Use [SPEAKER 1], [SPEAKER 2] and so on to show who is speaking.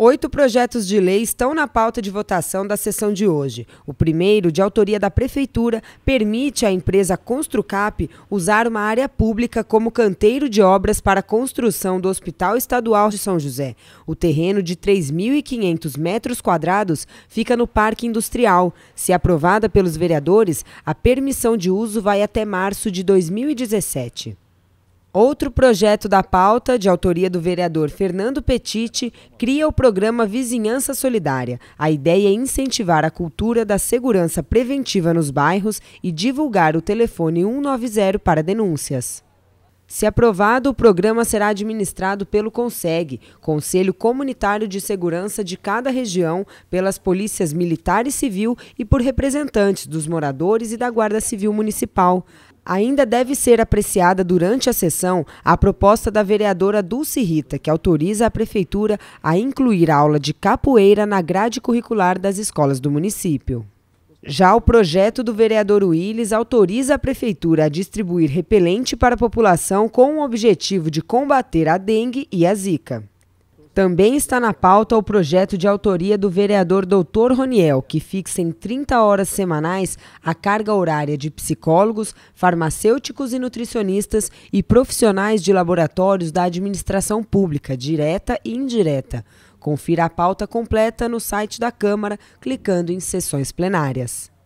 [SPEAKER 1] Oito projetos de lei estão na pauta de votação da sessão de hoje. O primeiro, de autoria da Prefeitura, permite à empresa Construcap usar uma área pública como canteiro de obras para a construção do Hospital Estadual de São José. O terreno de 3.500 metros quadrados fica no Parque Industrial. Se aprovada pelos vereadores, a permissão de uso vai até março de 2017. Outro projeto da pauta, de autoria do vereador Fernando Petiti, cria o programa Vizinhança Solidária. A ideia é incentivar a cultura da segurança preventiva nos bairros e divulgar o telefone 190 para denúncias. Se aprovado, o programa será administrado pelo CONSEG, Conselho Comunitário de Segurança de cada região, pelas polícias militar e civil e por representantes dos moradores e da Guarda Civil Municipal. Ainda deve ser apreciada durante a sessão a proposta da vereadora Dulce Rita, que autoriza a Prefeitura a incluir a aula de capoeira na grade curricular das escolas do município. Já o projeto do vereador Willis autoriza a prefeitura a distribuir repelente para a população com o objetivo de combater a dengue e a zika. Também está na pauta o projeto de autoria do vereador Dr. Roniel, que fixa em 30 horas semanais a carga horária de psicólogos, farmacêuticos e nutricionistas e profissionais de laboratórios da administração pública, direta e indireta. Confira a pauta completa no site da Câmara, clicando em sessões plenárias.